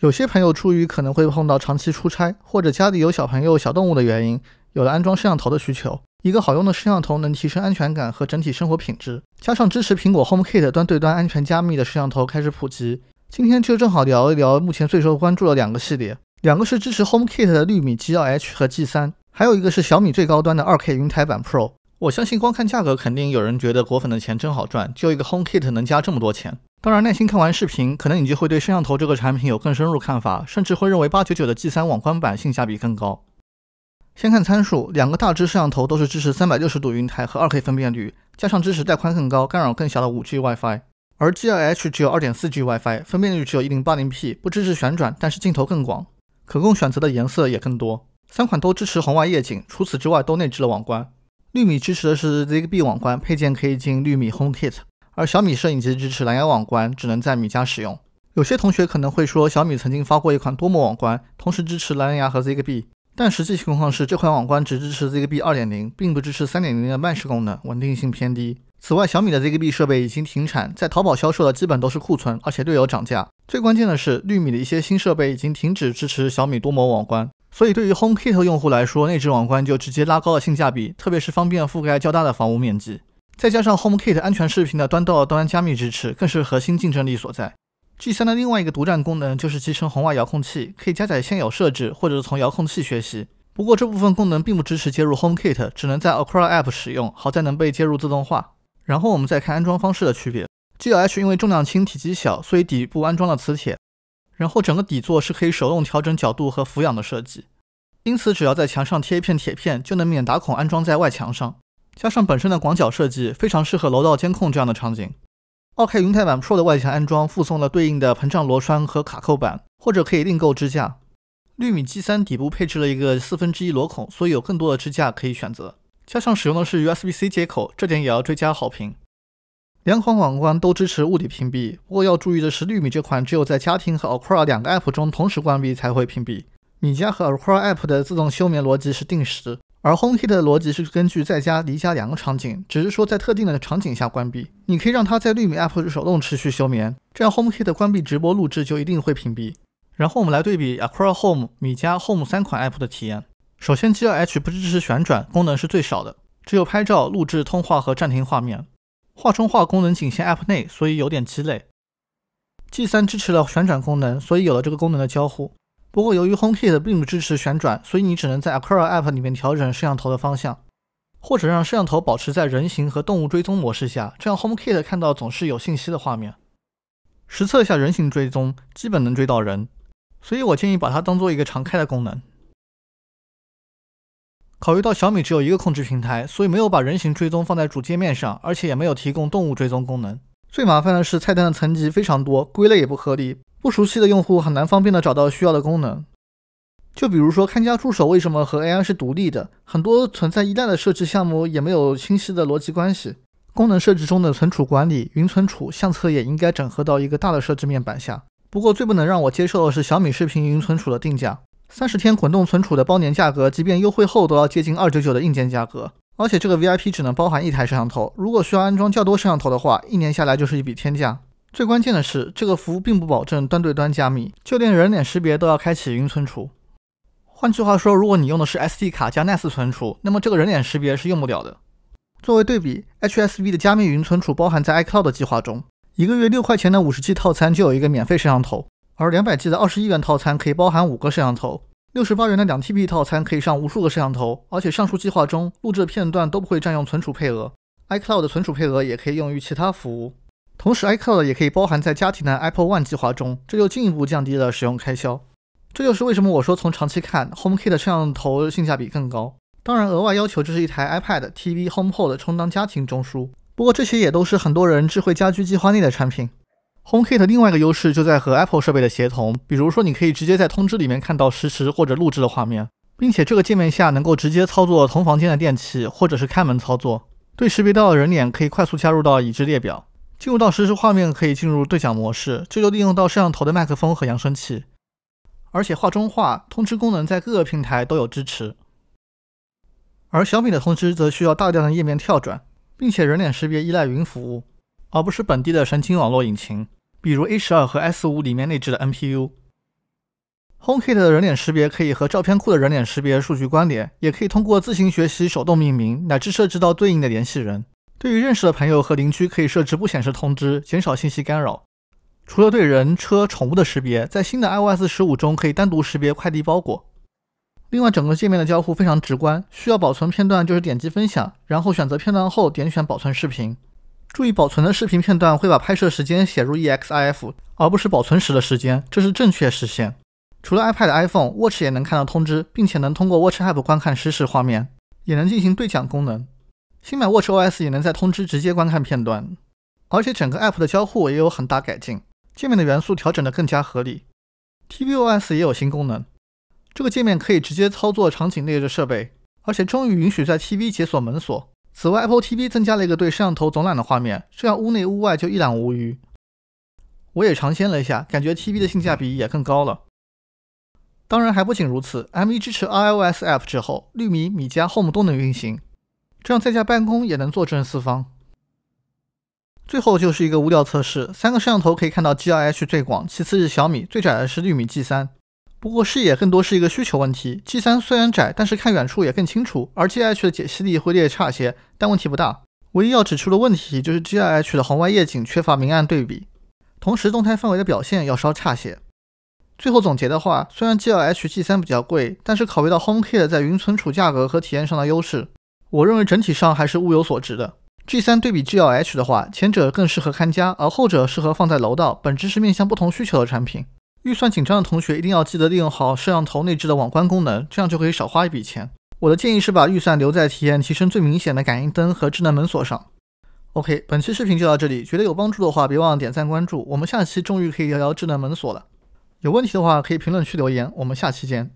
有些朋友出于可能会碰到长期出差或者家里有小朋友、小动物的原因，有了安装摄像头的需求。一个好用的摄像头能提升安全感和整体生活品质。加上支持苹果 HomeKit 端对端安全加密的摄像头开始普及，今天就正好聊一聊目前最受关注的两个系列。两个是支持 HomeKit 的绿米 G2H 和 G3，还有一个是小米最高端的 2K 云台版 Pro。我相信光看价格，肯定有人觉得果粉的钱真好赚，就一个 HomeKit 能加这么多钱。当然，耐心看完视频，可能你就会对摄像头这个产品有更深入看法，甚至会认为八九九的 G 三网关版性价比更高。先看参数，两个大支摄像头都是支持三百六十度云台和二 K 分辨率，加上支持带宽更高、干扰更小的五 G WiFi，而 G L H 只有二点四 G WiFi，分辨率只有一零八零 P，不支持旋转，但是镜头更广，可供选择的颜色也更多。三款都支持红外夜景，除此之外都内置了网关。绿米支持的是 Zigbee 网关，配件可以进绿米 Home Kit。而小米摄影机支持蓝牙网关，只能在米家使用。有些同学可能会说，小米曾经发过一款多模网关，同时支持蓝牙和 Zigbee，但实际情况是，这款网关只支持 Zigbee 2.0，并不支持3.0的慢射功能，稳定性偏低。此外，小米的 Zigbee 设备已经停产，在淘宝销售的基本都是库存，而且略有涨价。最关键的是，绿米的一些新设备已经停止支持小米多模网关，所以对于 HomeKit 用户来说，内置网关就直接拉高了性价比，特别是方便覆盖较大的房屋面积。再加上 HomeKit 安全视频的端到端加密支持，更是核心竞争力所在。G3 的另外一个独占功能就是集成红外遥控器，可以加载现有设置或者是从遥控器学习。不过这部分功能并不支持接入 HomeKit，只能在 Acroa App 使用。好在能被接入自动化。然后我们再看安装方式的区别。g l h 因为重量轻、体积小，所以底部安装了磁铁，然后整个底座是可以手动调整角度和俯仰的设计，因此只要在墙上贴一片铁片，就能免打孔安装在外墙上。加上本身的广角设计，非常适合楼道监控这样的场景。2凯云台版 Pro 的外墙安装附送了对应的膨胀螺栓和卡扣板，或者可以另购支架。绿米 G3 底部配置了一个四分之一螺孔，所以有更多的支架可以选择。加上使用的是 USB-C 接口，这点也要追加好评。两款网关都支持物理屏蔽，不过要注意的是，绿米这款只有在家庭和 Aquara 两个 App 中同时关闭才会屏蔽。米家和 Aquara App 的自动休眠逻辑是定时。而 HomeKit 的逻辑是根据在家、离家两个场景，只是说在特定的场景下关闭。你可以让它在绿米 App 手动持续休眠，这样 HomeKit 的关闭直播录制就一定会屏蔽。然后我们来对比 AcroHome、米家 Home 三款 App 的体验。首先，G2H 不支持旋转功能是最少的，只有拍照、录制、通话和暂停画面。画中画功能仅限 App 内，所以有点鸡肋。G3 支持了旋转功能，所以有了这个功能的交互。不过，由于 HomeKit 并不支持旋转，所以你只能在 a c u r a App 里面调整摄像头的方向，或者让摄像头保持在人形和动物追踪模式下，这样 HomeKit 看到总是有信息的画面。实测一下人形追踪，基本能追到人，所以我建议把它当做一个常开的功能。考虑到小米只有一个控制平台，所以没有把人形追踪放在主界面上，而且也没有提供动物追踪功能。最麻烦的是，菜单的层级非常多，归类也不合理，不熟悉的用户很难方便的找到需要的功能。就比如说，看家助手为什么和 AI 是独立的？很多存在依赖的设置项目也没有清晰的逻辑关系。功能设置中的存储管理、云存储、相册也应该整合到一个大的设置面板下。不过最不能让我接受的是小米视频云存储的定价，三十天滚动存储的包年价格，即便优惠后都要接近二九九的硬件价格。而且这个 VIP 只能包含一台摄像头，如果需要安装较多摄像头的话，一年下来就是一笔天价。最关键的是，这个服务并不保证端对端加密，就连人脸识别都要开启云存储。换句话说，如果你用的是 SD 卡加 NAS 存储，那么这个人脸识别是用不了的。作为对比，HSV 的加密云存储包含在 iCloud 计划中，一个月六块钱的五十 G 套餐就有一个免费摄像头，而两百 G 的二十一元套餐可以包含五个摄像头。六十八元的两 TB 套餐可以上无数个摄像头，而且上述计划中录制片段都不会占用存储配额。iCloud 的存储配额也可以用于其他服务，同时 iCloud 也可以包含在家庭的 Apple One 计划中，这就进一步降低了使用开销。这就是为什么我说从长期看 HomeKit 的摄像头性价比更高。当然，额外要求这是一台 iPad、TV、HomePod 充当家庭中枢。不过这些也都是很多人智慧家居计划内的产品。HomeKit 另外一个优势就在和 Apple 设备的协同，比如说你可以直接在通知里面看到实时或者录制的画面，并且这个界面下能够直接操作同房间的电器或者是开门操作。对识别到的人脸可以快速加入到已知列表，进入到实时画面可以进入对讲模式，这就利用到摄像头的麦克风和扬声器，而且画中画通知功能在各个平台都有支持，而小米的通知则需要大量的页面跳转，并且人脸识别依赖云服务，而不是本地的神经网络引擎。比如 A 十二和 S 五里面内置的 NPU，HomeKit 的人脸识别可以和照片库的人脸识别数据关联，也可以通过自行学习、手动命名，乃至设置到对应的联系人。对于认识的朋友和邻居，可以设置不显示通知，减少信息干扰。除了对人、车、宠物的识别，在新的 iOS 十五中可以单独识别快递包裹。另外，整个界面的交互非常直观，需要保存片段就是点击分享，然后选择片段后点选保存视频。注意保存的视频片段会把拍摄时间写入 EXIF，而不是保存时的时间，这是正确实现。除了 iPad、iPhone、Watch 也能看到通知，并且能通过 Watch App 观看实时画面，也能进行对讲功能。新版 Watch OS 也能在通知直接观看片段，而且整个 App 的交互也有很大改进，界面的元素调整的更加合理。TV OS 也有新功能，这个界面可以直接操作场景内的设备，而且终于允许在 TV 解锁门锁。此外，Apple TV 增加了一个对摄像头总览的画面，这样屋内屋外就一览无余。我也尝鲜了一下，感觉 TV 的性价比也更高了。当然，还不仅如此 m 1支持 iOS App 之后，绿米、米家、Home 都能运行，这样在家办公也能坐镇四方。最后就是一个无料测试，三个摄像头可以看到 g r h 最广，其次是小米，最窄的是绿米 G3。不过视野更多是一个需求问题，G3 虽然窄，但是看远处也更清楚，而 GLH 的解析力会略差些，但问题不大。唯一要指出的问题就是 GLH 的红外夜景缺乏明暗对比，同时动态范围的表现要稍差些。最后总结的话，虽然 GLH、G3 比较贵，但是考虑到 HomeKit 在云存储价格和体验上的优势，我认为整体上还是物有所值的。G3 对比 GLH 的话，前者更适合看家，而后者适合放在楼道，本质是面向不同需求的产品。预算紧张的同学一定要记得利用好摄像头内置的网关功能，这样就可以少花一笔钱。我的建议是把预算留在体验提升最明显的感应灯和智能门锁上。OK，本期视频就到这里，觉得有帮助的话别忘了点赞关注。我们下期终于可以聊聊智能门锁了。有问题的话可以评论区留言，我们下期见。